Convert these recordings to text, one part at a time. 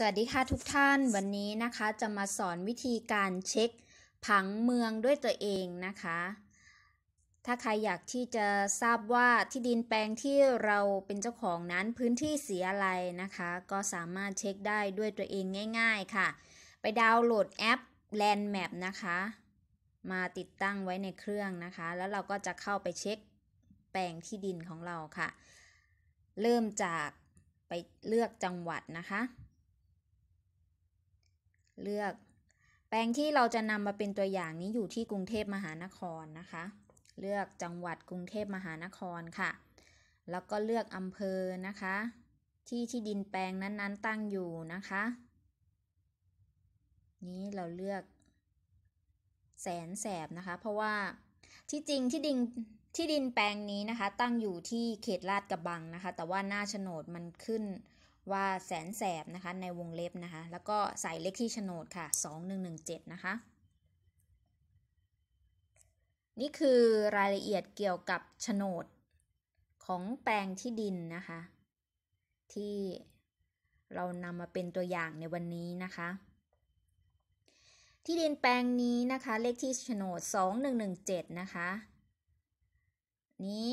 สวัสดีค่ะทุกท่าน วันนี้นะคะ จะมาสอนวิธีการเช็คผังเมืองด้วยตัวเองนะคะ ถ้าใครอยากที่จะทราบว่าที่ดินแปลงที่เราเป็นเจ้าของนั้นพื้นที่สีอะไรนะคะ ก็สามารถเช็คได้ด้วยตัวเองง่าย ๆ ค่ะ ไปดาวน์โหลดแอป Land Map นะคะ มาติดตั้งไว้ในเครื่องนะคะ แล้วเราก็จะเข้าไปเช็คแปลงที่ดินของเราค่ะ เริ่มจากไปเลือกจังหวัดนะคะเลือกแปลงที่เราจะนำมาเป็นตัวอย่างนี้อยู่ที่กรุงเทพมหานครนะคะ เลือกจังหวัดกรุงเทพมหานครค่ะ แล้วก็เลือกอำเภอนะคะ ที่ที่ดินแปลงนั้นๆ ตั้งอยู่นะคะ นี้เราเลือกแสนแสบนะคะเพราะว่าที่จริงที่ดินที่ดินแปลงนี้นะคะ ตั้งอยู่ที่เขตลาดกระบังนะคะ แต่ว่าหน้าโฉนดมันขึ้นว่าแสนแสบนะคะในวงเล็บนะคะแล้วก็ใส่เลขที่โฉนดค่ะ 2117นะคะนี่คือรายละเอียดเกี่ยวกับโฉนดของแปลงที่ดินนะคะที่เรานำมาเป็นตัวอย่างในวันนี้นะคะ ที่ดินแปลงนี้นะคะเลขที่โฉนด 2117นะคะนี้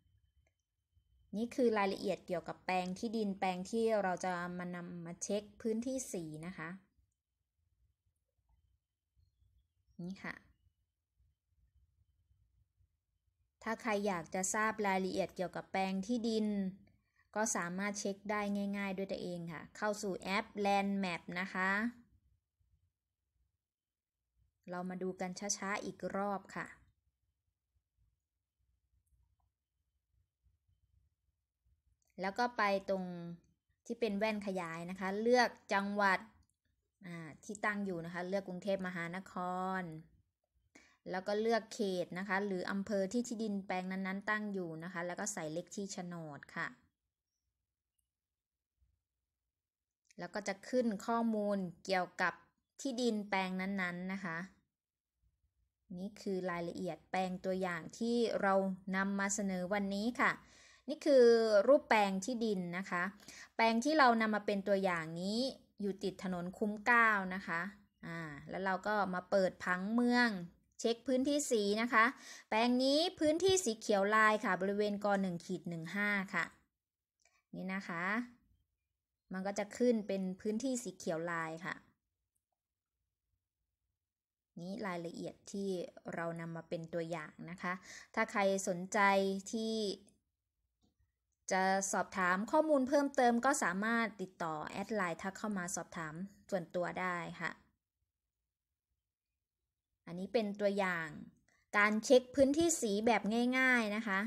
นี่คือรายละเอียดเกี่ยวกับแปลงที่ดินแปลงที่เราจะมานำมาเช็คพื้นที่สีนะคะนี่ค่ะ ถ้าใครอยากจะทราบรายละเอียดเกี่ยวกับแปลงที่ดิน ก็สามารถเช็คได้ง่าย ๆด้วยตัวเองค่ะ เข้าสู่แอป Land Map นะคะ เรามาดูกันช้าๆอีกรอบค่ะแล้วก็ไปตรงที่เป็นแว่นขยายนะคะ เลือกจังหวัดที่ตั้งอยู่นะคะ เลือกกรุงเทพมหานคร แล้วก็เลือกเขตนะคะ หรืออำเภอที่ที่ดินแปลงนั้น ๆ ตั้งอยู่นะคะ แล้วก็ใส่เลขที่โฉนด ค่ะ แล้วก็จะขึ้นข้อมูลเกี่ยวกับที่ดินแปลงนั้นๆ นะคะ นี่คือรายละเอียดแปลงตัวอย่างที่เรานำมาเสนอวันนี้ค่ะนี่คือรูปแปลงที่ดินนะคะ แปลงที่เรานำมาเป็นตัวอย่างนี้อยู่ติดถนนคุ้มก้าวนะคะ อ่า แล้วเราก็มาเปิดผังเมืองเช็คพื้นที่สีนะคะ แปลงนี้พื้นที่สีเขียวลายค่ะ บริเวณกหนึ่งขีด้าค่ะ นี่นะคะ มันก็จะขึ้นเป็นพื้นที่สีเขียวลายค่ะ นี้รายละเอียดที่เรานำมาเป็นตัวอย่างนะคะ ถ้าใครสนใจที่จะสอบถามข้อมูลเพิ่มเติมก็สามารถติดต่อ แอดไลน์ทักเข้ามาสอบถามส่วนตัวได้ค่ะ อันนี้เป็นตัวอย่าง การเช็คพื้นที่สีแบบง่ายๆนะคะ